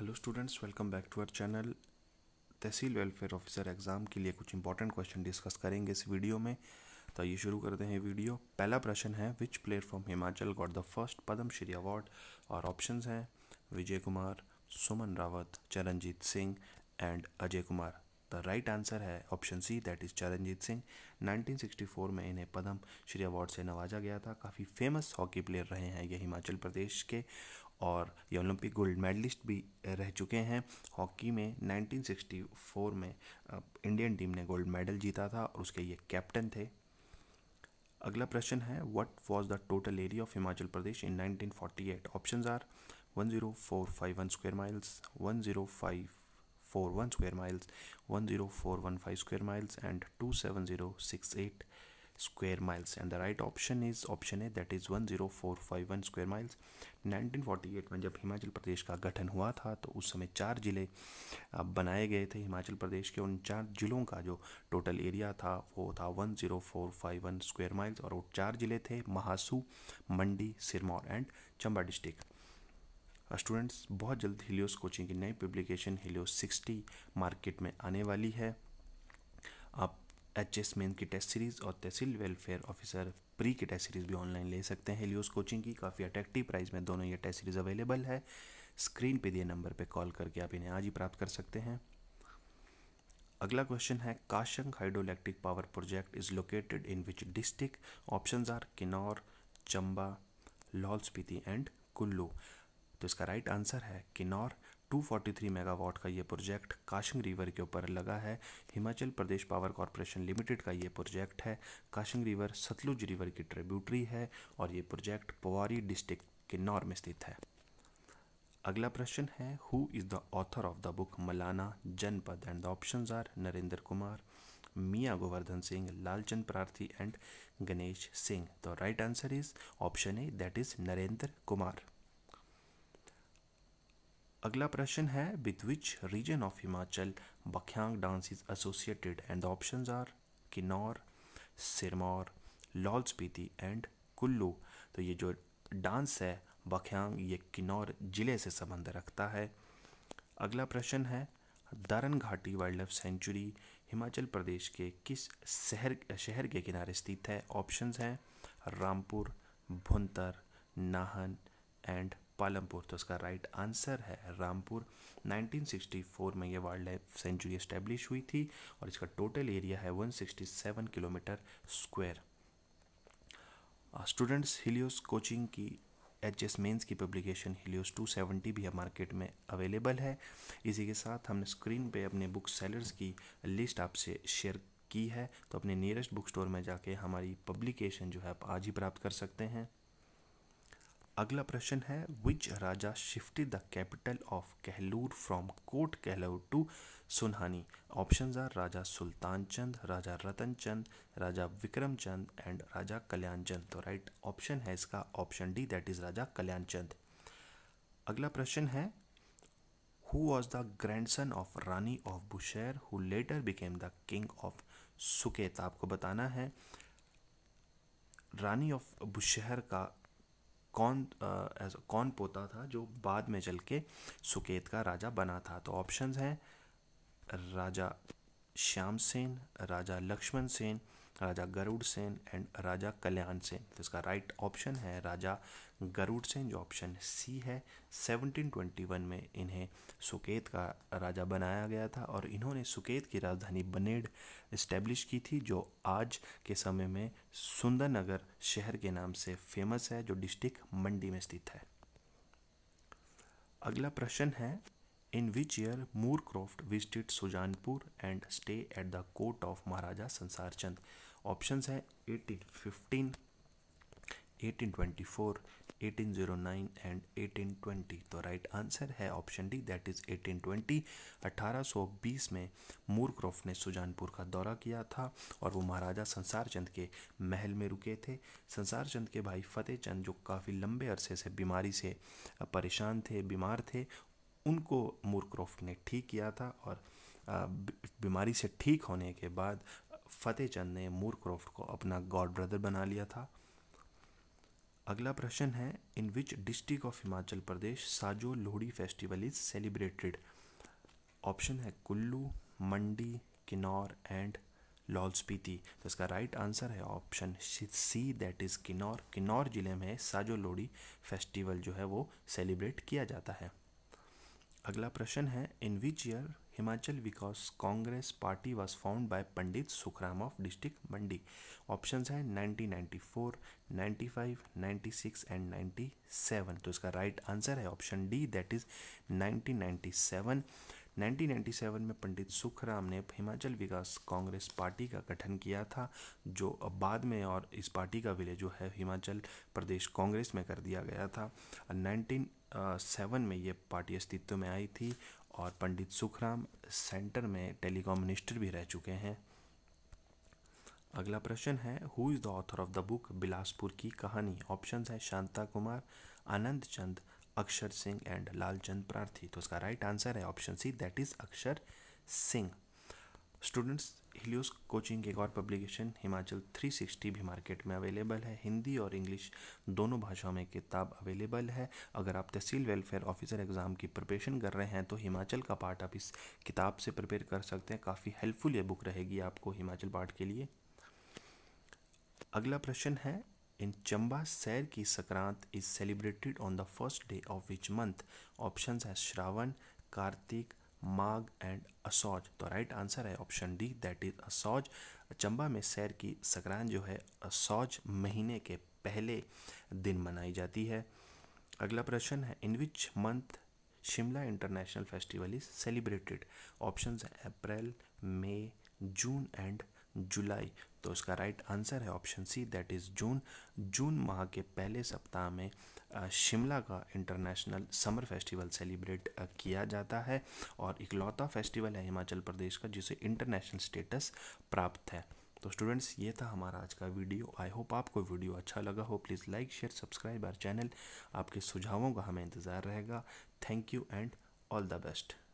Hello students welcome back to our channel tehsil welfare officer exam के लिए कुछ important question discuss करेंगे इस वीडियो में तो ये शुरू करते हैं वीडियो पहला प्रश्न है which player from Himachal got the first Padmashri award और ऑप्शन हैं Vijay Kumar Suman Rawat Charanjit Singh and Ajay Kumar the right answer है option C that is Charanjit Singh 1964 में इन्हें पद्म श्री अवार्ड से नवाजा गया था काफ़ी फेमस हॉकी प्लेयर रहे हैं ये हिमाचल प्रदेश के और ये ओलंपिक गोल्ड मेडलिस्ट भी रह चुके हैं हॉकी में 1964 में इंडियन टीम ने गोल्ड मेडल जीता था और उसके ये कैप्टन थे अगला प्रश्न है what was the total area of Himachal Pradesh in 1948 options are 10451 square miles 105 six square miles 10415 square miles and 27068 square miles and the right option is option A that is 10451 square miles 1948 में जब हिमाचल प्रदेश का गठन हुआ था तो उस समय चार ज़िले बनाए गए थे हिमाचल प्रदेश के उन चार ज़िलों का जो टोटल एरिया था वो था 10451 स्क्वायर माइल्स और वो चार ज़िले थे Mahasu Mandi Sirmaur and Chamba district students बहुत जल्द हिलियोस कोचिंग की नई पब्लिकेशन हिलियोस 60 मार्केट में आने वाली है आप एच एस मेन की टेस्ट सीरीज़ और तहसील वेलफेयर ऑफिसर प्री की टेस्ट सीरीज़ भी ऑनलाइन ले सकते हैं हिलियोस कोचिंग की काफ़ी अट्रैक्टिव प्राइस में दोनों ये टेस्ट सीरीज़ अवेलेबल है स्क्रीन पे दिए नंबर पे कॉल करके आप इन्हें आज ही प्राप्त कर सकते हैं अगला क्वेश्चन है Kashang hydro electric power project is located in which district option are Kinnaur Chamba Lahaul Spiti and Kullu तो इसका राइट आंसर है किन्नौर 243 मेगावाट का ये प्रोजेक्ट काशिंग रिवर के ऊपर लगा है Himachal Pradesh power corporation limited का ये प्रोजेक्ट है काशिंग रिवर सतलुज रिवर की ट्रिब्यूटरी है और ये प्रोजेक्ट पवारी डिस्ट्रिक्ट किन्नौर में स्थित है अगला प्रश्न है who is the author of the book Malana Janpad and the option are Narendra Kumar Mian Govardhan Singh Lalchand Prarthi and Ganesh Singh the right answer is option A that is Narendra Kumar अगला प्रश्न है with which region of Himachal Bakhyang dance is associated and the option are Kinnaur Sirmaur Lahaul Spiti and Kullu तो ये जो dance है बख्यांग ये किन्नौर ज़िले से संबंध रखता है अगला प्रश्न है Daranghati wildlife sanctuary Himachal Pradesh के किस शहर शहर के किनारे स्थित है ऑप्शंस हैं रामपुर भुंतर नाहन एंड पालमपुर तो इसका राइट आंसर है रामपुर 1964 में ये वाइल्ड लाइफ सेंचुरी इस्टेब्लिश हुई थी और इसका टोटल एरिया है 167 kilometre square students Helios coaching की एच एस मेन्स की पब्लिकेशन हिलियोस 270 भी अब मार्केट में अवेलेबल है इसी के साथ हमने स्क्रीन पे अपने बुक सेलर्स की लिस्ट आपसे शेयर की है तो अपने नियरेस्ट बुक स्टोर में जाके हमारी पब्लिकेशन जो है आप आज ही प्राप्त कर सकते हैं अगला प्रश्न है which raja shifted the capital of Kahlur from Kot Kahlur to Sunhani option are Raja Sultan Chand Raja Ratan Chand Raja Vikram Chand and Raja Kalyan Chand तो राइट ऑप्शन है इसका option D that is Raja Kalyan Chand अगला प्रश्न है who was the grandson of Rani of Bushahr who later became the king of Suket आपको बताना है रानी ऑफ बुशहर का कौन ऐसा कौन पोता था जो बाद में चल के सुकेत का राजा बना था तो ऑप्शंस हैं राजा श्याम सेन राजा लक्ष्मण सेन राजा गरुड़ सेन एंड राजा कल्याण सेन तो इसका राइट ऑप्शन है राजा गरुड़ सेन जो ऑप्शन सी है 1721 में इन्हें सुकेत का राजा बनाया गया था और इन्होंने सुकेत की राजधानी बनेड इस्टेब्लिश की थी जो आज के समय में सुंदरनगर शहर के नाम से फेमस है जो डिस्ट्रिक्ट मंडी में स्थित है अगला प्रश्न है in which year Moorcroft visited Sujanpur and stay at the court of Maharaja Sansar Chand. Options तो है 1815, 1824, 1809 एंड 1820 तो राइट आंसर है ऑप्शन डी दैट इज़ 1820 1820 में मूरक्रॉफ्ट ने सुजानपुर का दौरा किया था और वो महाराजा संसार चंद के महल में रुके थे संसार चंद के भाई फतेह चंद जो काफ़ी लंबे अरसे से बीमारी से परेशान थे बीमार थे उनको मूरक्रॉफ्ट ने ठीक किया था और बीमारी से ठीक होने के बाद फतेह चंद ने मूरक्रॉफ्ट को अपना गॉड ब्रदर बना लिया था अगला प्रश्न है in which district of Himachal Pradesh Sajo Lohri festival is celebrated option है कुल्लू मंडी किन्नौर एंड लाहौल स्पीति तो इसका राइट आंसर है option C that is Kinnaur Kinnaur ज़िले में साजो लोहड़ी फेस्टिवल जो है वो सेलिब्रेट किया जाता है अगला प्रश्न है in which year Himachal Vikas Congress party was found by Pandit Sukhram of district Mandi option है 1994, 95, 96 एंड 97 तो इसका राइट आंसर है ऑप्शन डी दैट इज 1997 1997 में पंडित सुखराम ने हिमाचल विकास कांग्रेस पार्टी का गठन किया था जो अब बाद में और इस पार्टी का विलय जो है हिमाचल प्रदेश कांग्रेस में कर दिया गया था नाइनटीन सेवन में ये पार्टी अस्तित्व में आई थी और पंडित सुखराम सेंटर में टेलीकॉम मिनिस्टर भी रह चुके हैं अगला प्रश्न है who is the author of the book Bilaspur की कहानी ऑप्शन है शांता कुमार आनंद चंद अक्षर सिंह एंड लालचंद प्रार्थी तो उसका राइट आंसर है option C that is Akshar Singh students Helios coaching एक और पब्लिकेशन हिमाचल 360 भी मार्केट में अवेलेबल है हिंदी और इंग्लिश दोनों भाषाओं में किताब अवेलेबल है अगर आप तहसील वेलफेयर ऑफिसर एग्ज़ाम की प्रिपरेशन कर रहे हैं तो हिमाचल का पार्ट आप इस किताब से प्रिपेयर कर सकते हैं काफ़ी हेल्पफुल ये बुक रहेगी आपको हिमाचल पार्ट के लिए अगला प्रश्न है इन चंबा सैर की Sankrant is celebrated on the first day of which month option है श्रावण कार्तिक माघ एंड असौज तो राइट आंसर है option D that is Asauj Chamba में सैर की संक्रांत जो है असौज महीने के पहले दिन मनाई जाती है अगला प्रश्न है in which month Shimla international festival is celebrated option है April May June and July तो इसका राइट आंसर है option C that is June जून माह के पहले सप्ताह में शिमला का इंटरनेशनल समर फेस्टिवल सेलिब्रेट किया जाता है और इकलौता फेस्टिवल है हिमाचल प्रदेश का जिसे इंटरनेशनल स्टेटस प्राप्त है तो स्टूडेंट्स ये था हमारा आज का वीडियो आई होप आपको वीडियो अच्छा लगा हो please like share subscribe our channel आपके सुझावों का हमें इंतज़ार रहेगा thank you and all the best